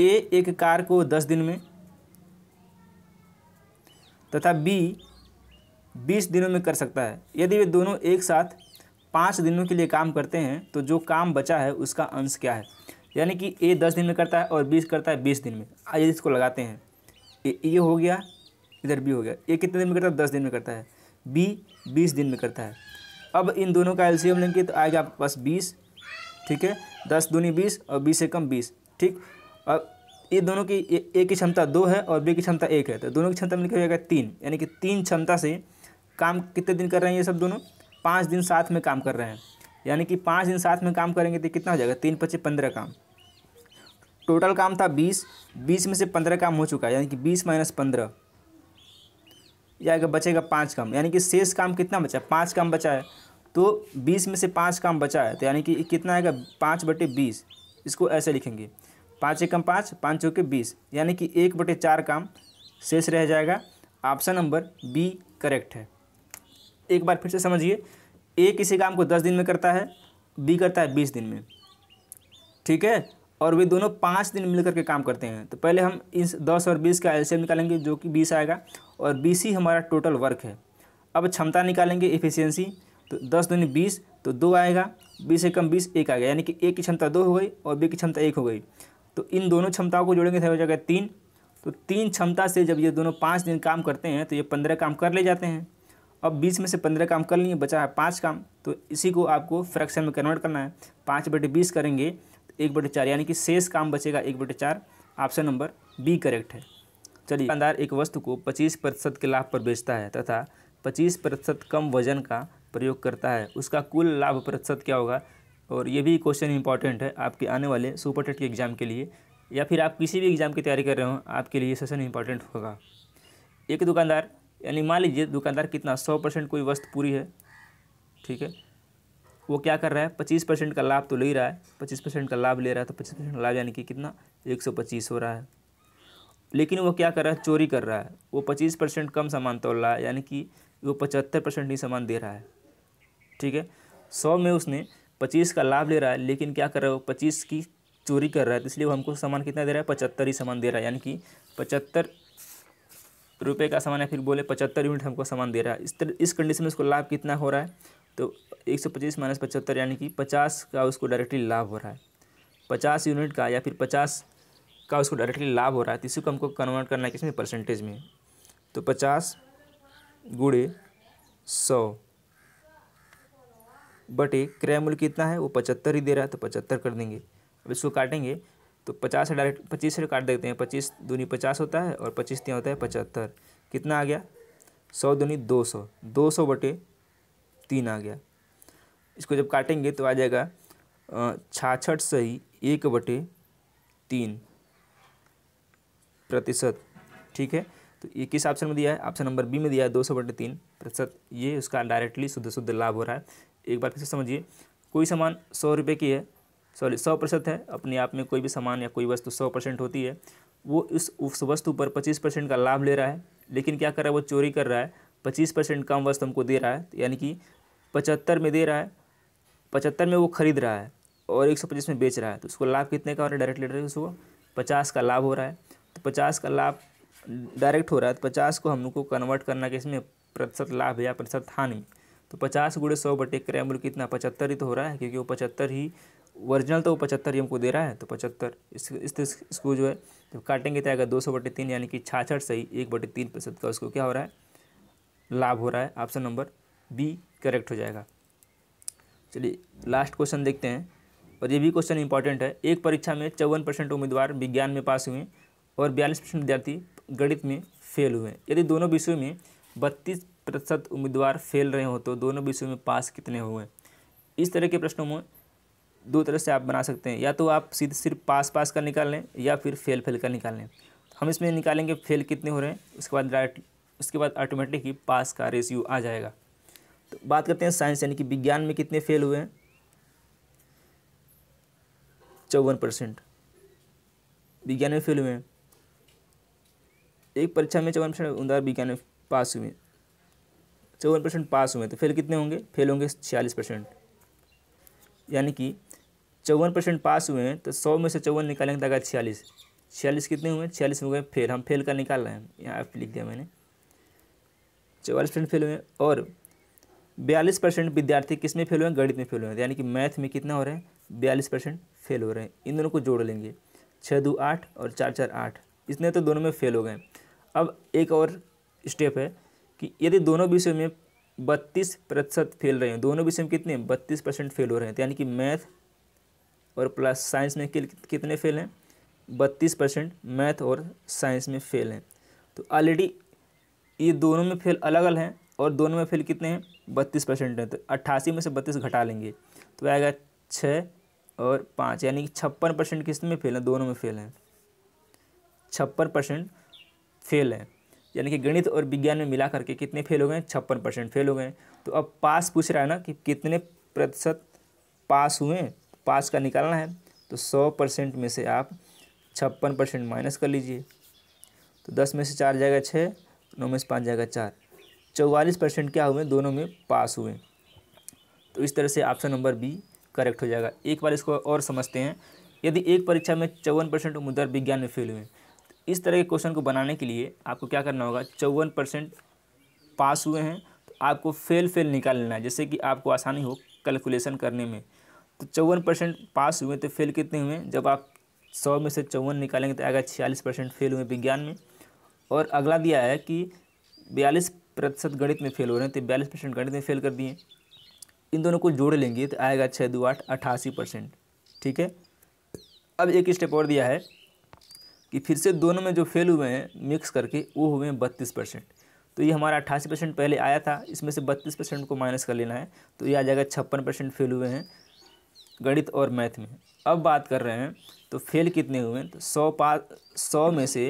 ए एक कार को दस दिन में तथा बी बीस दिनों में कर सकता है यदि वे दोनों एक साथ पाँच दिनों के लिए काम करते हैं तो जो काम बचा है उसका अंश क्या है यानी कि ए दस दिन में करता है और बीस करता है बीस दिन में आइए इसको लगाते हैं ए ये हो गया इधर बी हो गया ए कितने दिन में करता है दस दिन में करता है बी बीस दिन में करता है अब इन दोनों का एलसीएम लेंगे तो आएगा आपके पास बीस ठीक है दस दूनी बीस और बीस से कम बीस ठीक और ये दोनों की ए की क्षमता दो है और बी की क्षमता एक है तो दोनों की क्षमता मिलकर हो जाएगा तीन यानी कि तीन क्षमता से काम कितने दिन कर रहे हैं ये सब दोनों पाँच दिन साथ में काम कर रहे हैं यानी कि पाँच दिन साथ में काम करेंगे तो कितना हो जाएगा तीन पच्चीस पंद्रह काम टोटल काम था बीस बीस में से पंद्रह काम हो चुका है यानी कि बीस माइनस पंद्रह या अगर बचेगा पाँच काम यानी कि शेष काम कितना बचा पाँच काम बचा है तो बीस में से पाँच काम बचा है तो यानी कि कितना आएगा पाँच बटे बीस इसको ऐसे लिखेंगे पाँच एकम पाँच पाँच चौके बीस यानी कि एक बटे चार काम शेष रह जाएगा ऑप्शन नंबर बी करेक्ट है एक बार फिर से समझिए ए किसी काम को दस दिन में करता है बी करता है बीस दिन में ठीक है और वे दोनों पाँच दिन मिलकर के काम करते हैं तो पहले हम इस दस और बीस का एलसीएम निकालेंगे जो कि बीस आएगा और बीस ही हमारा टोटल वर्क है अब क्षमता निकालेंगे एफिशिएंसी तो दस दिन बीस तो दो आएगा बीस एकम बीस एक आएगा यानी कि ए की क्षमता दो हो गई और बी की क्षमता एक हो गई तो इन दोनों क्षमताओं को जोड़ेंगे हो जाएगा तीन तो तीन क्षमता से जब ये दोनों पाँच दिन काम करते हैं तो ये पंद्रह काम कर ले जाते हैं अब बीस में से पंद्रह काम कर लिए बचा है पाँच काम तो इसी को आपको फ्रैक्शन में कन्वर्ट करना है पाँच बटे बीस करेंगे तो एक बटे चार यानी कि शेष काम बचेगा एक बटे चार ऑप्शन नंबर बी करेक्ट है चलिए दुकानदार एक वस्तु को पच्चीस प्रतिशत के लाभ पर बेचता है तथा पच्चीस प्रतिशत कम वजन का प्रयोग करता है उसका कुल लाभ प्रतिशत क्या होगा और ये भी क्वेश्चन इंपॉर्टेंट है आपके आने वाले सुपर टेट के एग्ज़ाम के लिए या फिर आप किसी भी एग्ज़ाम की तैयारी कर रहे हो आपके लिए सेशन इंपॉर्टेंट होगा एक दुकानदार यानी मान लीजिए दुकानदार कितना सौ परसेंट कोई वस्तु पूरी है ठीक है वो क्या कर रहा है पच्चीस परसेंट का लाभ तो ले रहा है पच्चीस परसेंट का लाभ ले रहा है तो पच्चीस परसेंट लाभ यानी कि कितना एक सौ पच्चीस हो रहा है लेकिन वो क्या कर रहा है चोरी कर रहा है वो पच्चीस परसेंट कम सामान तोड़ रहा है यानी कि वो पचहत्तर परसेंट ही सामान दे रहा है ठीक है सौ में उसने पच्चीस का लाभ ले रहा है लेकिन क्या कर रहा है वो पच्चीस की चोरी कर रहा है तो इसलिए वो हमको सामान कितना दे रहा है पचहत्तर ही सामान दे रहा है यानी कि पचहत्तर रुपये का सामान है फिर बोले पचहत्तर यूनिट हमको सामान दे रहा है इस तरह इस कंडीशन में उसको लाभ कितना हो रहा है तो एक सौ पच्चीस माइनस पचहत्तर यानी कि पचास का उसको डायरेक्टली लाभ हो रहा है पचास यूनिट का या फिर पचास का उसको डायरेक्टली लाभ हो रहा है तो इसी को हमको कन्वर्ट करना है किसमें परसेंटेज में तो पचास गुड़े सौ बटे क्रय मूल्य कितना है वो पचहत्तर ही दे रहा है तो पचहत्तर कर देंगे अब इसको काटेंगे तो पचास से डायरेक्ट पच्चीस से काट देते हैं पच्चीस दूनी पचास होता है और पच्चीस तीन होता है पचहत्तर कितना आ गया सौ दूनी दो सौ दो सौ बटे तीन आ गया इसको जब काटेंगे तो आ जाएगा छाछठ सही एक बटे तीन प्रतिशत ठीक है तो ये किस ऑप्शन में दिया है ऑप्शन नंबर बी में दिया है दो सौ बटे तीन प्रतिशत ये उसका डायरेक्टली शुद्ध शुद्ध लाभ हो रहा है एक बार फिर से समझिए कोई सामान सौ रुपये की है सॉरी सौ प्रतिशत है अपने आप में कोई भी सामान या कोई वस्तु सौ परसेंट होती है वो इस उस वस्तु पर पच्चीस परसेंट का लाभ ले रहा है लेकिन क्या कर रहा है वो चोरी कर रहा है पच्चीस परसेंट कम वस्तु हमको दे रहा है तो यानी कि पचहत्तर में दे रहा है पचहत्तर में वो खरीद रहा है और एक सौ पच्चीस में बेच रहा है तो उसको लाभ कितने का हो रहा है डायरेक्ट ले रहा है उसको पचास का लाभ हो रहा है तो पचास का लाभ डायरेक्ट हो रहा है तो पचास को हमको कन्वर्ट करना कि इसमें प्रतिशत लाभ या प्रतिशत हानि तो पचास गुड़े सौ बटे क्रय मूल्य कितना पचहत्तर ही तो हो रहा है क्योंकि वो पचहत्तर ही ओरिजिनल तो वो पचहत्तर ही हमको दे रहा है तो पचहत्तर इस इस इसको जो है जब काटेंगे तो आएगा दो सौ बटे तीन यानी कि छाछठ सही एक बटे तीन प्रतिशत का उसको क्या हो रहा है लाभ हो रहा है ऑप्शन नंबर बी करेक्ट हो जाएगा चलिए लास्ट क्वेश्चन देखते हैं और ये भी क्वेश्चन इंपॉर्टेंट है एक परीक्षा में चौवन परसेंट उम्मीदवार विज्ञान में पास हुए और बयालीस परसेंट विद्यार्थी गणित में फेल हुए यदि दोनों विषयों में बत्तीस प्रतिशत उम्मीदवार फेल रहे हो तो दोनों विषयों में पास कितने हुए इस तरह के प्रश्नों में दो तरह से आप बना सकते हैं या तो आप सीधे सिर्फ पास पास का निकाल लें या फिर फेल फेल का निकाल लें हम इसमें निकालेंगे फेल कितने हो रहे हैं उसके बाद राइट उसके बाद ऑटोमेटिक ही पास का रेशियो आ जाएगा तो बात करते हैं साइंस यानी कि विज्ञान में कितने फेल हुए हैं चौवन परसेंट विज्ञान में फेल हुए हैं एक परीक्षा में चौवन परसेंट उम्मीदवार विज्ञान में पास हुए चौवन परसेंट पास हुए तो फेल कितने होंगे फेल होंगे छियालीस परसेंट यानी कि चौवन परसेंट पास हुए हैं तो सौ में से चौवन निकालेंगे तो अगर छियालीस छियालीस कितने हुए छियालीस हो गए फेल हम फेल का निकाल रहे हैं यहाँ एफ लिख दिया मैंने चौवालीस परसेंट फेल हुए और बयालीस परसेंट विद्यार्थी किस में फेल हुए गणित में फेल हुए हैं यानी कि मैथ में कितना हो रहा है बयालीस परसेंट फेल हो रहे हैं इन दोनों को जोड़ लेंगे छः दो आठ और चार चार आठ इसने तो दोनों में फेल हो गए अब एक और स्टेप है कि यदि दोनों विषय में बत्तीस प्रतिशत फेल रहे हैं दोनों विषय में कितने बत्तीस परसेंट फेल हो रहे हैं तो यानी कि मैथ और प्लस साइंस में कितने फेल हैं बत्तीस परसेंट मैथ और साइंस में फेल हैं तो ऑलरेडी ये दोनों में फेल अलग अलग हैं और दोनों में फेल कितने हैं बत्तीस परसेंट हैं तो अट्ठासी में से बत्तीस घटा लेंगे तो आएगा छः और पाँच यानी कि छप्पन परसेंट किस में फेल हैं दोनों में फेल हैं छप्पन परसेंट फेल हैं यानी कि गणित और विज्ञान में मिला करके कितने फेल हो गए छप्पन परसेंट फेल हो गए तो अब पास पूछ रहा है ना कि कितने प्रतिशत पास हुए पास का निकालना है तो सौ परसेंट में से आप छप्पन परसेंट माइनस कर लीजिए तो दस में से चार जाएगा छः नौ में से पाँच जाएगा चार चौवालीस परसेंट क्या हुए दोनों में पास हुए तो इस तरह से ऑप्शन नंबर बी करेक्ट हो जाएगा एक बार इसको और समझते हैं यदि एक परीक्षा में चौवन परसेंट उम्मीदवार विज्ञान में फेल हुए इस तरह के क्वेश्चन को बनाने के लिए आपको क्या करना होगा चौवन परसेंट पास हुए हैं तो आपको फेल फेल निकाल लेना है जैसे कि आपको आसानी हो कैलकुलेशन करने में तो चौवन परसेंट पास हुए तो फेल कितने हुए जब आप सौ में से चौवन निकालेंगे तो आएगा छियालीस परसेंट फेल हुए विज्ञान में और अगला दिया है कि बयालीस प्रतिशत गणित में फेल हो रहे हैं तो बयालीस परसेंट गणित में फेल कर दिए इन दोनों को जोड़ लेंगे तो आएगा छः दो आठ अट्ठासी परसेंट ठीक है अब एक स्टेप और दिया है कि फिर से दोनों में जो फेल हुए हैं मिक्स करके वो हुए हैं बत्तीस परसेंट तो ये हमारा अट्ठासी परसेंट पहले आया था इसमें से बत्तीस परसेंट को माइनस कर लेना है तो ये आ जाएगा छप्पन परसेंट फेल हुए हैं गणित और मैथ में अब बात कर रहे हैं तो फेल कितने हुए तो सौ पास सौ में से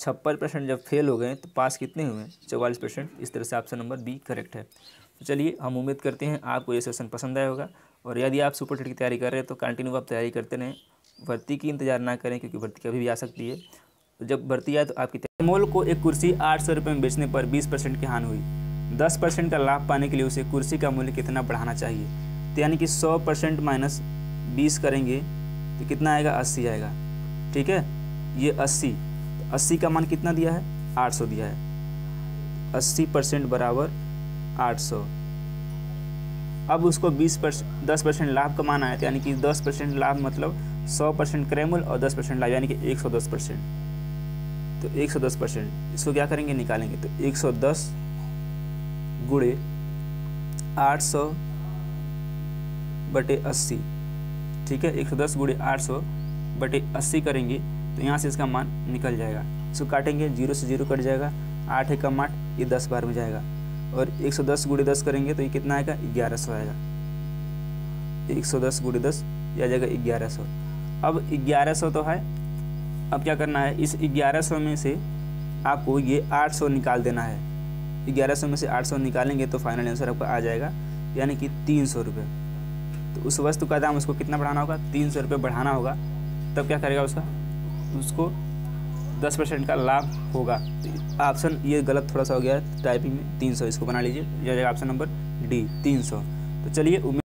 छप्पन परसेंट जब फेल हो गए तो पास कितने हुए चौवालीस परसेंट इस तरह से ऑप्शन नंबर बी करेक्ट है तो चलिए हम उम्मीद करते हैं आपको ये सेशन पसंद आया होगा और यदि आप सुपर टेट की तैयारी कर रहे हैं तो कंटिन्यू आप तैयारी करते रहें भर्ती की इंतजार ना करें क्योंकि भर्ती कभी भी आ सकती है तो जब भर्ती आए तो आपकी अमोल को एक कुर्सी आठ सौ में बेचने पर बीस परसेंट की हानि हुई दस परसेंट का लाभ पाने के लिए उसे कुर्सी का मूल्य कितना बढ़ाना चाहिए तो यानी कि सौ परसेंट माइनस बीस करेंगे तो कितना आएगा अस्सी आएगा ठीक है ये अस्सी तो अस्सी का मान कितना दिया है आठ सौ दिया है अस्सी परसेंट बराबर आठ सौ अब उसको बीस परसेंट दस परसेंट लाभ कमाना है तो यानी कि दस परसेंट लाभ मतलब सौ परसेंट क्रेमुल और दस परसेंट लाइव यानी कि एक सौ दस परसेंट तो एक सौ दस परसेंट इसको क्या करेंगे निकालेंगे तो एक सौ दस गुड़े आठ सौ बटे अस्सी ठीक है एक सौ दस गुड़े आठ सौ बटे अस्सी करेंगे तो यहाँ से इसका मान निकल जाएगा इसको काटेंगे जीरो से जीरो कट जाएगा आठ एकम आठ ये दस बार में जाएगा और एक सौ दस गुड़े दस करेंगे तो ये कितना आएगा ग्यारह सौ आएगा एक सौ दस गुड़े दस ये आ जाएगा ग्यारह सौ अब 1100 तो है अब क्या करना है इस 1100 में से आपको ये 800 निकाल देना है 1100 में से 800 निकालेंगे तो फाइनल आंसर आपका आ जाएगा यानी कि तीन सौ रुपये तो उस वस्तु का दाम उसको कितना बढ़ाना होगा तीन सौ रुपये बढ़ाना होगा तब क्या करेगा उसका उसको दस परसेंट का लाभ होगा ऑप्शन ये गलत थोड़ा सा हो गया है टाइपिंग में तीन सौ इसको बना लीजिए यह जाएगा ऑप्शन नंबर डी तीन सौ तो चलिए उम्मीद